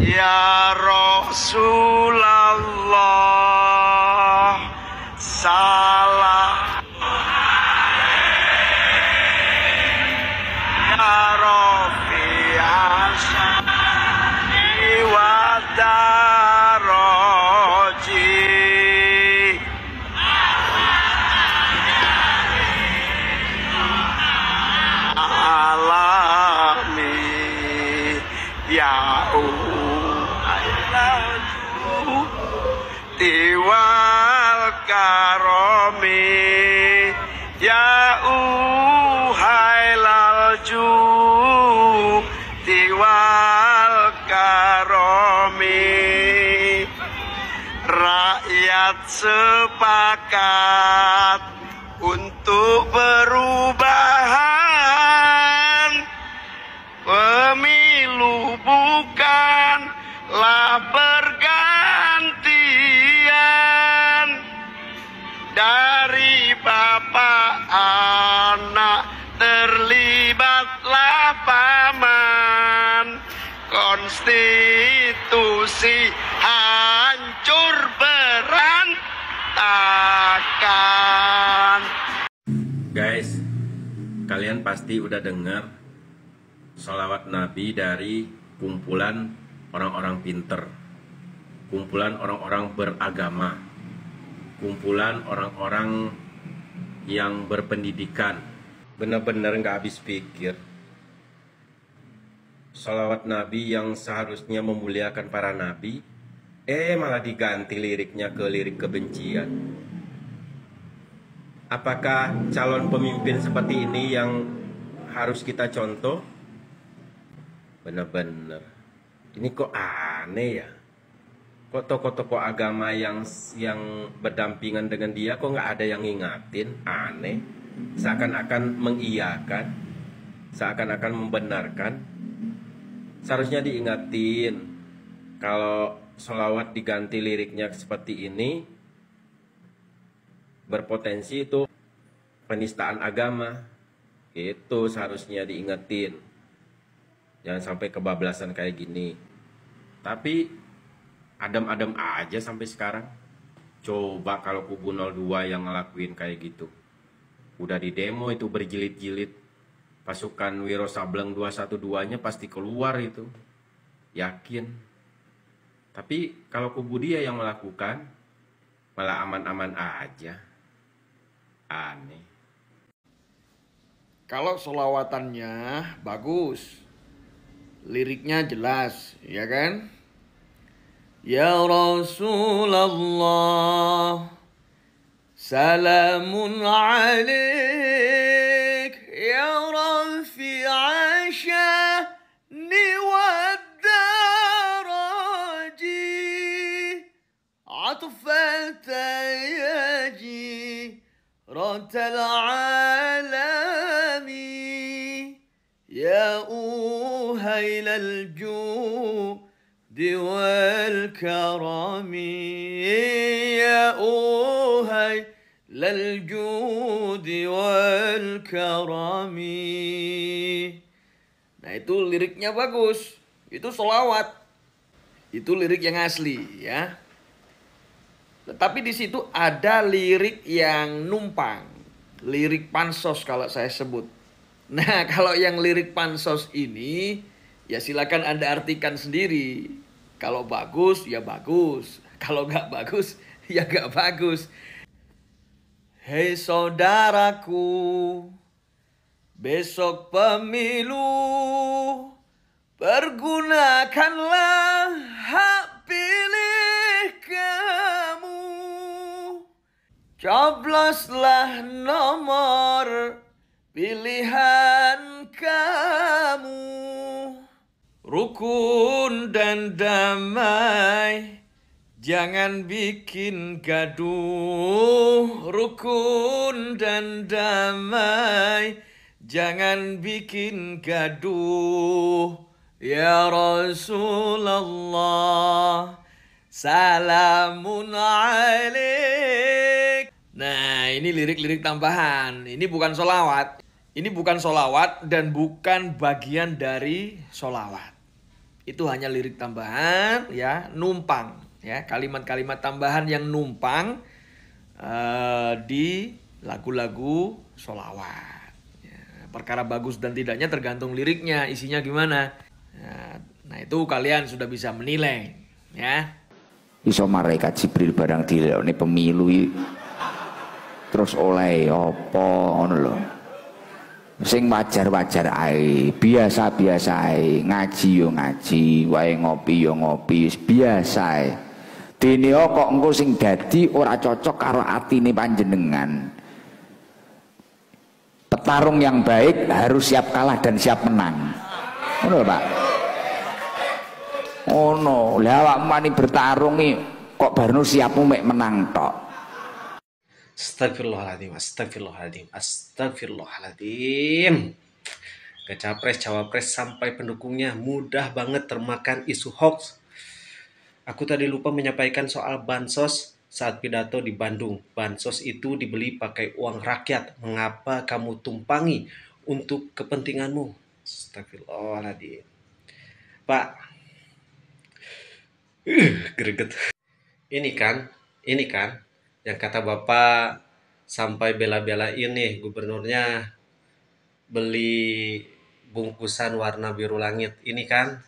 Ya Rasulullah rakyat sepakat untuk perubahan pemilu bukanlah pergantian dari bapak anak terlibatlah paman konstitusi pasti udah dengar sholawat Nabi dari kumpulan orang-orang pinter, kumpulan orang-orang beragama, kumpulan orang-orang yang berpendidikan. Benar-benar nggak habis pikir. Sholawat Nabi yang seharusnya memuliakan para nabi, eh malah diganti liriknya ke lirik kebencian. Apakah calon pemimpin seperti ini yang harus kita contoh? Benar-benar. Ini kok aneh ya? Kok tokoh-tokoh agama yang yang berdampingan dengan dia kok nggak ada yang ngingatin? Aneh. Seakan-akan mengiyakan, seakan-akan membenarkan. Seharusnya diingatin kalau sholawat diganti liriknya seperti ini berpotensi itu penistaan agama. Itu seharusnya diingetin. Jangan sampai kebablasan kayak gini. Tapi adem-adem aja sampai sekarang. Coba kalau kubu 02 yang ngelakuin kayak gitu. Udah di demo itu berjilid-jilid. Pasukan Wiro Sableng 212-nya pasti keluar itu. Yakin. Tapi kalau kubu dia yang melakukan, malah aman-aman aja aneh. Kalau solawatannya bagus, liriknya jelas, ya kan? Ya Rasulullah, salamun alaih. رحمة العالمين يا أوهيل الجود والكرم يا أوهيل الجود والكرم Nah itu liriknya bagus Itu solawat Itu lirik yang asli ya Tetapi di situ ada lirik yang numpang lirik pansos kalau saya sebut. Nah, kalau yang lirik pansos ini ya silakan Anda artikan sendiri. Kalau bagus ya bagus, kalau nggak bagus ya nggak bagus. Hei saudaraku, besok pemilu pergunakanlah Cobloslah nomor pilihan kamu Rukun dan damai Jangan bikin gaduh Rukun dan damai Jangan bikin gaduh Ya Rasulullah Salamun alaikum ini lirik-lirik tambahan. Ini bukan solawat. Ini bukan solawat dan bukan bagian dari solawat. Itu hanya lirik tambahan, ya, numpang, ya, kalimat-kalimat tambahan yang numpang uh, di lagu-lagu solawat. Ya, perkara bagus dan tidaknya tergantung liriknya, isinya gimana. Nah, nah itu kalian sudah bisa menilai, ya. Iso malaikat Jibril barang di pemilu terus oleh apa ngono lho sing wajar-wajar ae biasa-biasa ae ngaji yo ngaji wae ngopi yo ngopi biasa ae dene kok engko sing dadi ora cocok karo atine panjenengan petarung yang baik harus siap kalah dan siap menang ngono Pak ono oh, lha awakmu bertarung iki kok baru siapmu mek menang tok Astagfirullahaladzim, astagfirullahaladzim, astagfirullahaladzim. Ke capres, cawapres, sampai pendukungnya mudah banget termakan isu hoax. Aku tadi lupa menyampaikan soal bansos saat pidato di Bandung. Bansos itu dibeli pakai uang rakyat. Mengapa kamu tumpangi untuk kepentinganmu? Astagfirullahaladzim. Pak, uh, greget. Ini kan, ini kan, yang kata Bapak sampai bela bela ini gubernurnya beli bungkusan warna biru langit ini kan.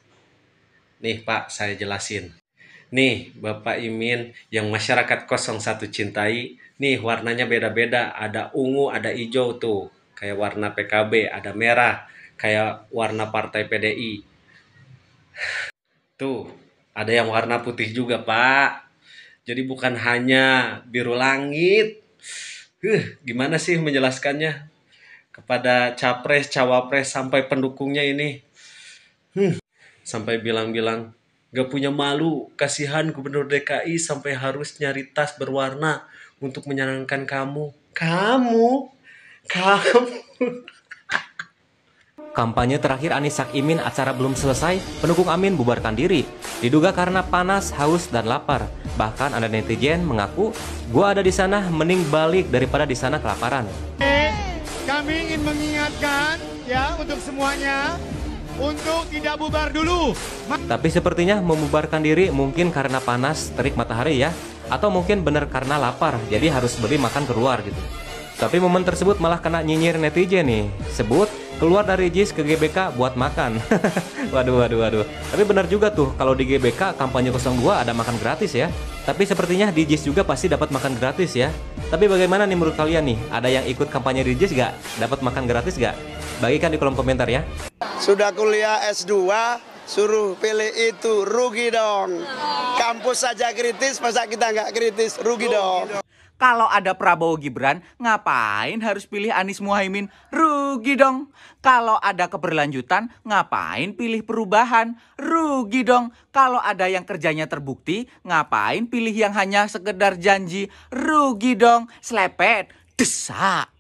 Nih Pak, saya jelasin. Nih, Bapak Imin yang masyarakat kosong satu cintai, nih warnanya beda-beda, ada ungu, ada hijau tuh. Kayak warna PKB, ada merah, kayak warna partai PDI. Tuh, ada yang warna putih juga, Pak. Jadi bukan hanya biru langit. Huh, gimana sih menjelaskannya kepada capres, cawapres sampai pendukungnya ini? Hmm, sampai bilang-bilang gak punya malu, kasihan gubernur DKI sampai harus nyari tas berwarna untuk menyenangkan kamu. Kamu? Kamu? Kampanye terakhir Anies Imin acara belum selesai, pendukung Amin bubarkan diri. Diduga karena panas, haus, dan lapar. Bahkan ada netizen mengaku, gua ada di sana mending balik daripada di sana kelaparan. Kami ingin mengingatkan ya untuk semuanya untuk tidak bubar dulu. Tapi sepertinya membubarkan diri mungkin karena panas terik matahari ya, atau mungkin benar karena lapar, jadi harus beli makan keluar gitu. Tapi momen tersebut malah kena nyinyir netizen nih. Sebut keluar dari JIS ke GBK buat makan. waduh, waduh, waduh. Tapi benar juga tuh, kalau di GBK kampanye 02 ada makan gratis ya. Tapi sepertinya di JIS juga pasti dapat makan gratis ya. Tapi bagaimana nih menurut kalian nih? Ada yang ikut kampanye di JIS gak? Dapat makan gratis gak? Bagikan di kolom komentar ya. Sudah kuliah S2, suruh pilih itu, rugi dong. Oh. Kampus saja kritis, masa kita nggak kritis, rugi, dong. Kalau ada Prabowo Gibran, ngapain harus pilih Anies Muhaimin? Rugi dong. Kalau ada keberlanjutan, ngapain pilih perubahan? Rugi dong. Kalau ada yang kerjanya terbukti, ngapain pilih yang hanya sekedar janji? Rugi dong. Slepet, desak.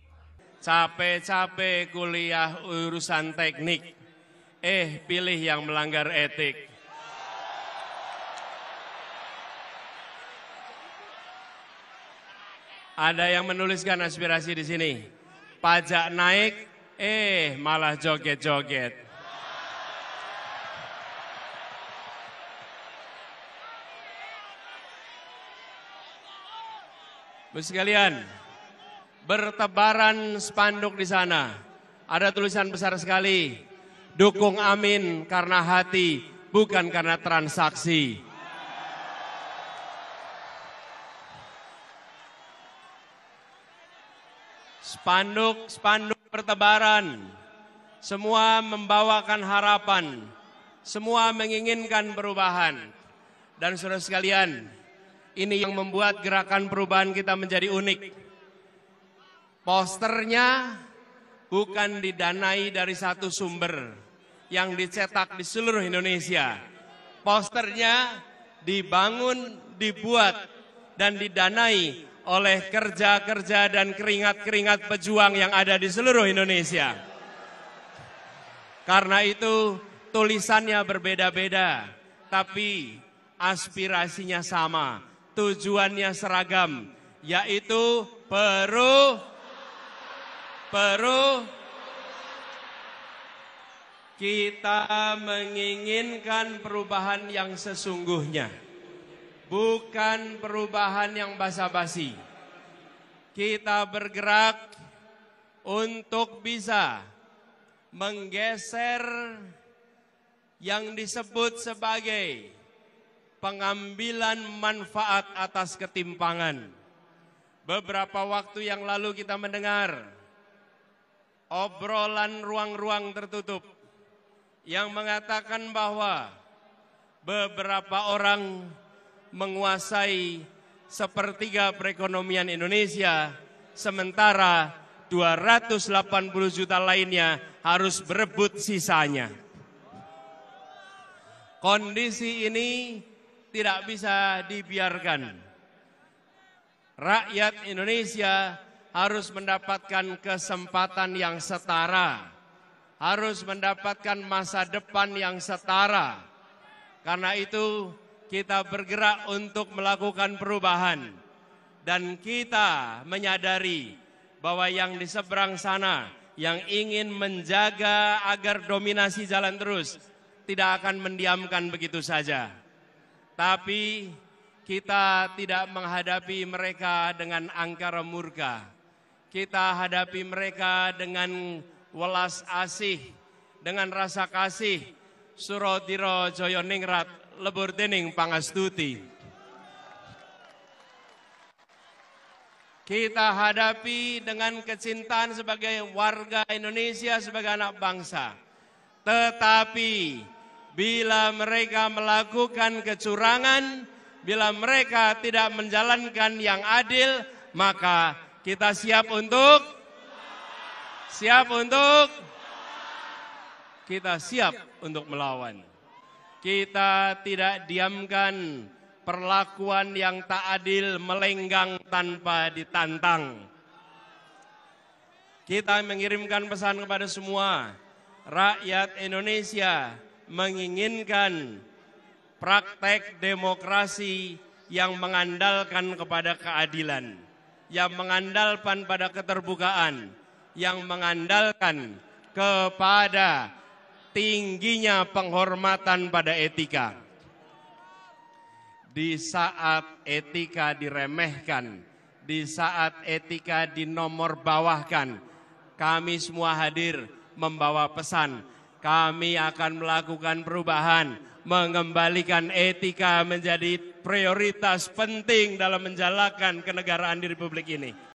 Capek-capek kuliah urusan teknik. Eh, pilih yang melanggar etik. Ada yang menuliskan aspirasi di sini. Pajak naik, eh malah joget-joget. sekalian, bertebaran spanduk di sana. Ada tulisan besar sekali. Dukung Amin karena hati, bukan karena transaksi. spanduk-spanduk pertebaran, semua membawakan harapan, semua menginginkan perubahan. Dan saudara sekalian, ini yang membuat gerakan perubahan kita menjadi unik. Posternya bukan didanai dari satu sumber yang dicetak di seluruh Indonesia. Posternya dibangun, dibuat, dan didanai oleh kerja-kerja dan keringat-keringat pejuang yang ada di seluruh Indonesia. Karena itu tulisannya berbeda-beda, tapi aspirasinya sama, tujuannya seragam, yaitu peru peru kita menginginkan perubahan yang sesungguhnya bukan perubahan yang basa-basi. Kita bergerak untuk bisa menggeser yang disebut sebagai pengambilan manfaat atas ketimpangan. Beberapa waktu yang lalu kita mendengar obrolan ruang-ruang tertutup yang mengatakan bahwa beberapa orang menguasai sepertiga perekonomian Indonesia, sementara 280 juta lainnya harus berebut sisanya. Kondisi ini tidak bisa dibiarkan. Rakyat Indonesia harus mendapatkan kesempatan yang setara, harus mendapatkan masa depan yang setara. Karena itu kita bergerak untuk melakukan perubahan dan kita menyadari bahwa yang di seberang sana yang ingin menjaga agar dominasi jalan terus tidak akan mendiamkan begitu saja. Tapi kita tidak menghadapi mereka dengan angkara murka. Kita hadapi mereka dengan welas asih, dengan rasa kasih. Surotiro Joyoningrat lebur dening pangastuti. Kita hadapi dengan kecintaan sebagai warga Indonesia, sebagai anak bangsa. Tetapi bila mereka melakukan kecurangan, bila mereka tidak menjalankan yang adil, maka kita siap untuk siap untuk kita siap untuk melawan. Kita tidak diamkan perlakuan yang tak adil melenggang tanpa ditantang. Kita mengirimkan pesan kepada semua rakyat Indonesia menginginkan praktek demokrasi yang mengandalkan kepada keadilan, yang mengandalkan pada keterbukaan, yang mengandalkan kepada tingginya penghormatan pada etika. Di saat etika diremehkan, di saat etika dinomor bawahkan, kami semua hadir membawa pesan. Kami akan melakukan perubahan, mengembalikan etika menjadi prioritas penting dalam menjalankan kenegaraan di Republik ini.